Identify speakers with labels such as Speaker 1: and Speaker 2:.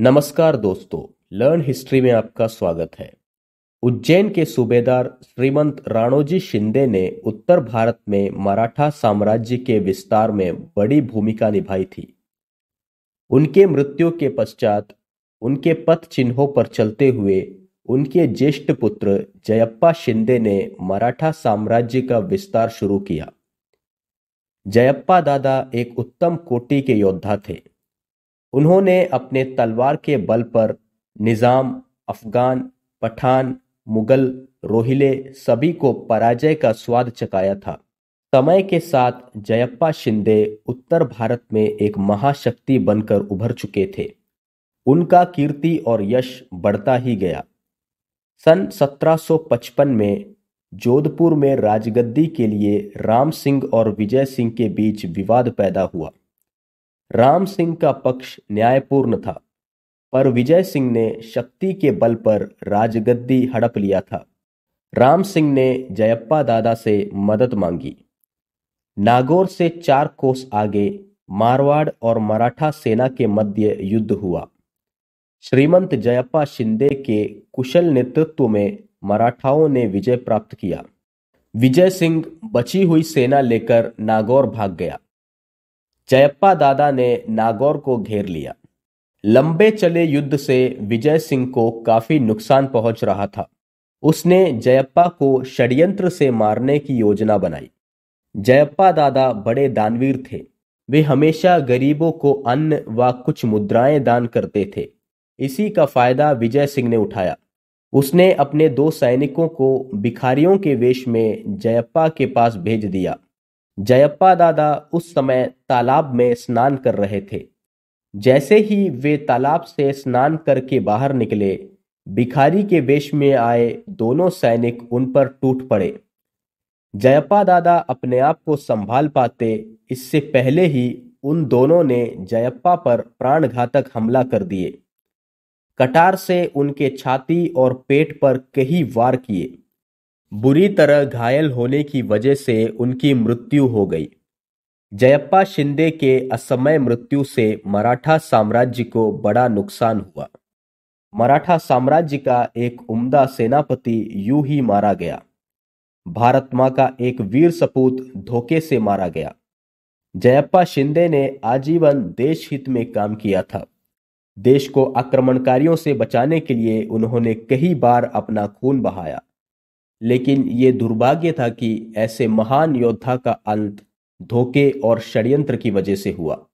Speaker 1: नमस्कार दोस्तों learn history में आपका स्वागत है उज्जैन के सूबेदार श्रीमंत राणोजी शिंदे ने उत्तर भारत में मराठा साम्राज्य के विस्तार में बड़ी भूमिका निभाई थी उनके मृत्यु के पश्चात उनके पथ चिन्हों पर चलते हुए उनके ज्येष्ठ पुत्र जयप्पा शिंदे ने मराठा साम्राज्य का विस्तार शुरू किया जयप्पा दादा एक उत्तम कोटि के योद्धा थे उन्होंने अपने तलवार के बल पर निज़ाम अफगान पठान मुगल रोहिले सभी को पराजय का स्वाद चकाया था समय के साथ जयप्पा शिंदे उत्तर भारत में एक महाशक्ति बनकर उभर चुके थे उनका कीर्ति और यश बढ़ता ही गया सन 1755 में जोधपुर में राजगद्दी के लिए राम सिंह और विजय सिंह के बीच विवाद पैदा हुआ राम सिंह का पक्ष न्यायपूर्ण था पर विजय सिंह ने शक्ति के बल पर राजगद्दी हड़प लिया था राम सिंह ने जयप्पा दादा से मदद मांगी नागौर से चार कोस आगे मारवाड़ और मराठा सेना के मध्य युद्ध हुआ श्रीमंत जयप्पा शिंदे के कुशल नेतृत्व में मराठाओं ने विजय प्राप्त किया विजय सिंह बची हुई सेना लेकर नागौर भाग गया जयप्पा दादा ने नागौर को घेर लिया लंबे चले युद्ध से विजय सिंह को काफी नुकसान पहुंच रहा था उसने जयप्पा को षड्यंत्र से मारने की योजना बनाई जयप्पा दादा बड़े दानवीर थे वे हमेशा गरीबों को अन्न व कुछ मुद्राएं दान करते थे इसी का फायदा विजय सिंह ने उठाया उसने अपने दो सैनिकों को भिखारियों के वेश में जयप्पा के पास भेज दिया जयप्पा दादा उस समय तालाब में स्नान कर रहे थे जैसे ही वे तालाब से स्नान करके बाहर निकले भिखारी के वेश में आए दोनों सैनिक उन पर टूट पड़े जयप्पा दादा अपने आप को संभाल पाते इससे पहले ही उन दोनों ने जयप्पा पर प्राणघातक हमला कर दिए कटार से उनके छाती और पेट पर कई वार किए बुरी तरह घायल होने की वजह से उनकी मृत्यु हो गई जयप्पा शिंदे के असमय मृत्यु से मराठा साम्राज्य को बड़ा नुकसान हुआ मराठा साम्राज्य का एक उम्दा सेनापति यू ही मारा गया भारत माँ का एक वीर सपूत धोखे से मारा गया जयप्पा शिंदे ने आजीवन देश हित में काम किया था देश को आक्रमणकारियों से बचाने के लिए उन्होंने कई बार अपना खून बहाया लेकिन ये दुर्भाग्य था कि ऐसे महान योद्धा का अंत धोखे और षड्यंत्र की वजह से हुआ